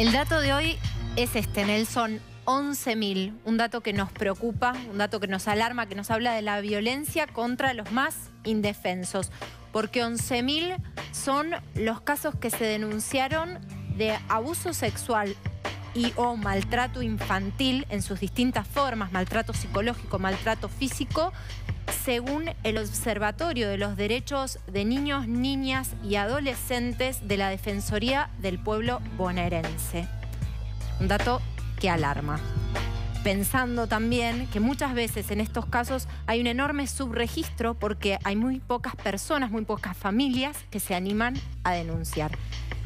El dato de hoy es este, Nelson. 11.000, un dato que nos preocupa, un dato que nos alarma, que nos habla de la violencia contra los más indefensos, porque 11.000 son los casos que se denunciaron de abuso sexual y o maltrato infantil en sus distintas formas, maltrato psicológico, maltrato físico, según el Observatorio de los Derechos de Niños, Niñas y Adolescentes de la Defensoría del Pueblo Bonaerense. Un dato que alarma. Pensando también que muchas veces en estos casos hay un enorme subregistro porque hay muy pocas personas, muy pocas familias que se animan a denunciar.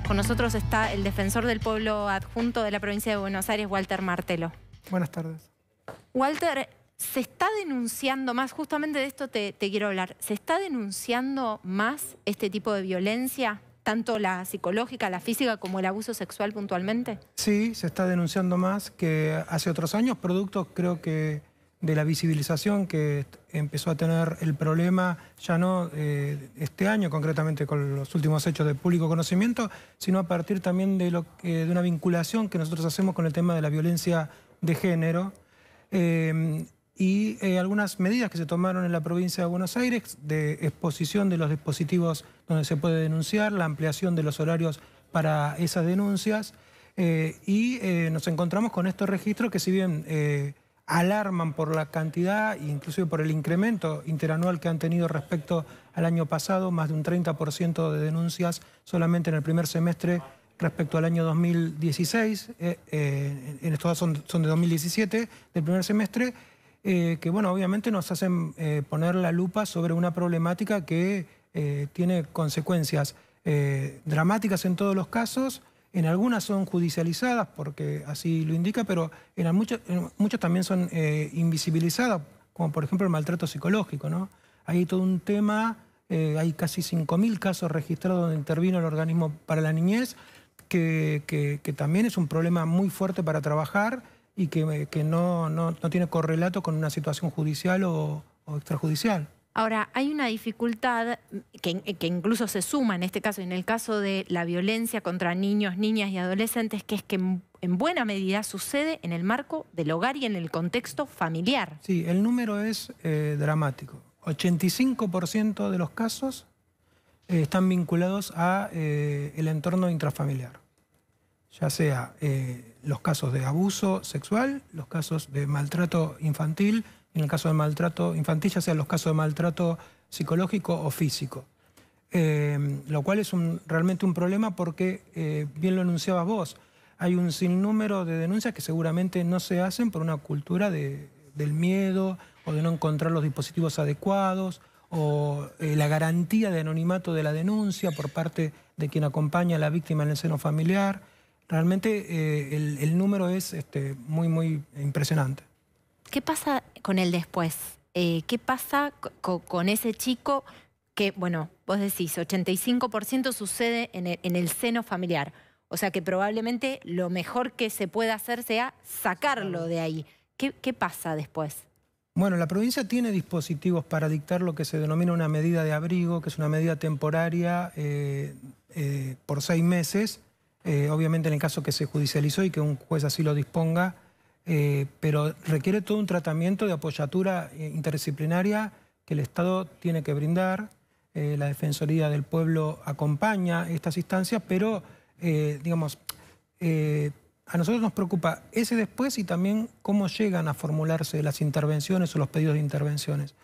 Con nosotros está el defensor del pueblo adjunto de la provincia de Buenos Aires, Walter Martelo. Buenas tardes. Walter, ¿Se está denunciando más, justamente de esto te, quiero hablar, ¿se está denunciando más este tipo de violencia, tanto la psicológica, la física, como el abuso sexual puntualmente? Sí, se está denunciando más que hace otros años, producto creo que de la visibilización que empezó a tener el problema, ya no eh, este año concretamente con los últimos hechos de público conocimiento, sino a partir también de, una vinculación que nosotros hacemos con el tema de la violencia de género. Eh, y eh, algunas medidas que se tomaron en la provincia de Buenos Aires de exposición de los dispositivos donde se puede denunciar, la ampliación de los horarios para esas denuncias eh, y eh, nos encontramos con estos registros que si bien alarman por la cantidad e inclusive por el incremento interanual que han tenido respecto al año pasado, más de un 30% de denuncias solamente en el primer semestre respecto al año 2016, en estos son, son de 2017, del primer semestre, eh, que bueno, obviamente nos hacen eh, poner la lupa sobre una problemática que eh, tiene consecuencias dramáticas en todos los casos. En algunas son judicializadas, porque así lo indica, pero en muchos, también son invisibilizadas, como por ejemplo el maltrato psicológico. Hay todo un tema, hay casi 5.000 casos registrados donde intervino el organismo para la niñez, que también es un problema muy fuerte para trabajar y que, no, tiene correlato con una situación judicial o, extrajudicial. Ahora, hay una dificultad que, incluso se suma en este caso y en el caso de la violencia contra niños, niñas y adolescentes, que es que en, buena medida sucede en el marco del hogar y en el contexto familiar. Sí, el número es eh, dramático. 85% de los casos eh, están vinculados a eh, el entorno intrafamiliar ya sea eh, los casos de abuso sexual, los casos de maltrato infantil, en el caso de maltrato infantil, ya sea los casos de maltrato psicológico o físico. Em, lo cual es realmente un problema porque, eh, bien lo anunciabas vos, hay un sinnúmero de denuncias que seguramente no se hacen por una cultura del miedo o de no encontrar los dispositivos adecuados o eh, la garantía de anonimato de la denuncia por parte de quien acompaña a la víctima en el seno familiar. Realmente eh, el, número es este, muy, muy impresionante. ¿Qué pasa con el después? Eh, ¿Qué pasa con ese chico que, bueno, vos decís, 85% sucede en el, seno familiar? O sea que probablemente lo mejor que se pueda hacer sea sacarlo de ahí. ¿Qué, pasa después? Bueno, la provincia tiene dispositivos para dictar lo que se denomina una medida de abrigo, que es una medida temporaria eh, por seis meses, eh, obviamente en el caso que se judicializó y que un juez así lo disponga, eh, pero requiere todo un tratamiento de apoyatura eh, interdisciplinaria que el Estado tiene que brindar, la Defensoría del Pueblo acompaña estas instancias, pero, digamos, a nosotros nos preocupa ese después y también cómo llegan a formularse las intervenciones o los pedidos de intervenciones.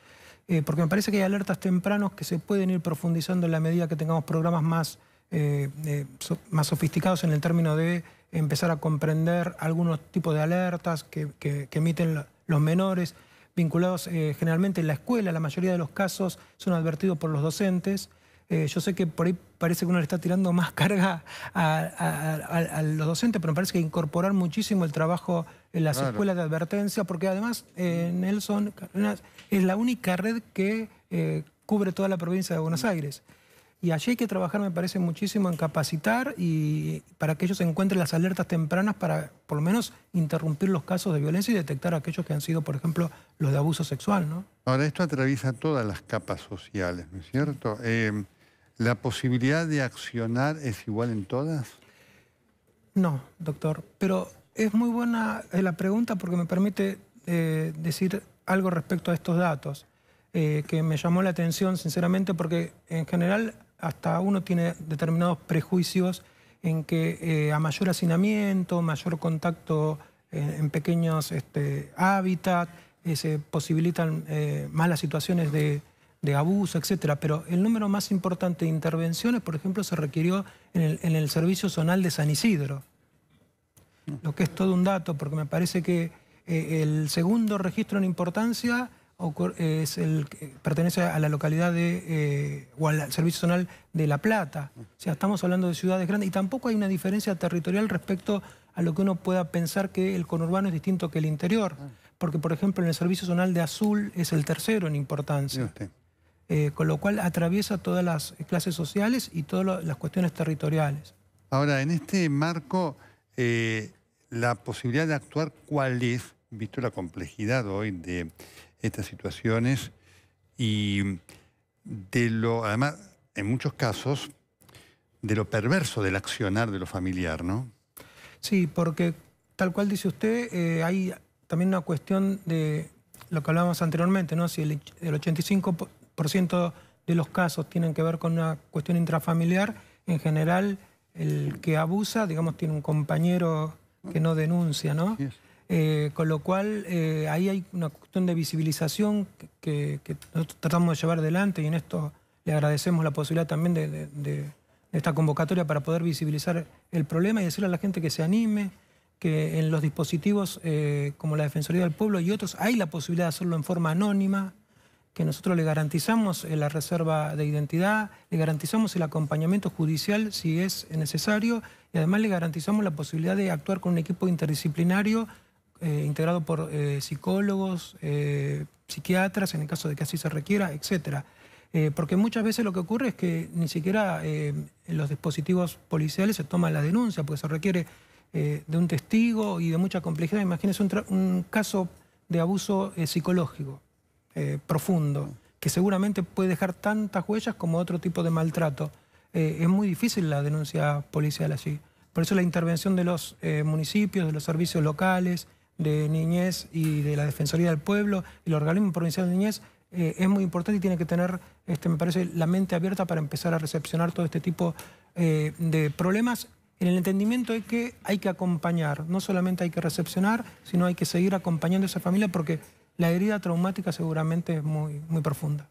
porque me parece que hay alertas tempranos que se pueden ir profundizando en la medida que tengamos programas más eh, eh, más sofisticados en el término de empezar a comprender algunos tipos de alertas que, emiten los menores, vinculados eh, generalmente en la escuela, la mayoría de los casos son advertidos por los docentes. yo sé que por ahí parece que uno le está tirando más carga a, los docentes, pero me parece que incorporar muchísimo el trabajo en las escuelas de advertencia, porque además Nelson es la única red que cubre toda la provincia de Buenos Aires. Y allí hay que trabajar, me parece, muchísimo en capacitar y para que ellos encuentren las alertas tempranas para, por lo menos, interrumpir los casos de violencia y detectar aquellos que han sido, por ejemplo, los de abuso sexual. ¿no? Ahora, esto atraviesa todas las capas sociales, ¿no es cierto? Eh, ¿La posibilidad de accionar es igual en todas? No, doctor, pero es muy buena eh, la pregunta porque me permite eh, decir algo respecto a estos datos. que me llamó la atención, sinceramente, porque en general hasta uno tiene determinados prejuicios en que eh, a mayor hacinamiento, mayor contacto eh, en, pequeños este, hábitats, eh, se posibilitan malas más situaciones de, abuso, etc. Pero el número más importante de intervenciones, por ejemplo, se requirió en el servicio zonal de San Isidro. Mm. Lo que es todo un dato, porque me parece que el segundo registro en importancia pertenece a la localidad de, eh, o al Servicio Zonal de La Plata. O sea, estamos hablando de ciudades grandes y tampoco hay una diferencia territorial respecto a lo que uno pueda pensar que el conurbano es distinto que el interior. Ah. Porque, por ejemplo, en el Servicio Zonal de Azul es el tercero en importancia. Eh, con lo cual atraviesa todas las clases sociales y todas las cuestiones territoriales. Ahora, en este marco, eh, la posibilidad de actuar, ¿cuál es? Visto la complejidad hoy de estas situaciones y de lo, además, en muchos casos, de lo perverso del accionar de lo familiar, ¿no? Sí, porque tal cual dice usted, eh, hay también una cuestión de lo que hablábamos anteriormente, ¿no? Si el, 85% de los casos tienen que ver con una cuestión intrafamiliar, en general el que abusa, digamos, tiene un compañero que no denuncia, ¿no? Eh, con lo cual, eh, ahí hay una cuestión de visibilización que, nosotros tratamos de llevar adelante y en esto le agradecemos la posibilidad también de, esta convocatoria para poder visibilizar el problema y decirle a la gente que se anime, que en los dispositivos eh, como la Defensoría del Pueblo y otros hay la posibilidad de hacerlo en forma anónima, que nosotros le garantizamos la reserva de identidad, le garantizamos el acompañamiento judicial si es necesario y además le garantizamos la posibilidad de actuar con un equipo interdisciplinario eh, integrado por eh, psicólogos, eh, psiquiatras, en el caso de que así se requiera, etc. porque muchas veces lo que ocurre es que ni siquiera en los dispositivos policiales se toma la denuncia, porque se requiere de un testigo y de mucha complejidad. Imagínense un, caso de abuso psicológico profundo, que seguramente puede dejar tantas huellas como otro tipo de maltrato. es muy difícil la denuncia policial así, Por eso la intervención de los municipios, de los servicios locales, de Niñez y de la Defensoría del Pueblo, el organismo provincial de Niñez, eh, es muy importante y tiene que tener, este, me parece, la mente abierta para empezar a recepcionar todo este tipo eh, de problemas en el entendimiento es que hay que acompañar, no solamente hay que recepcionar, sino hay que seguir acompañando a esa familia porque la herida traumática seguramente es muy, muy profunda.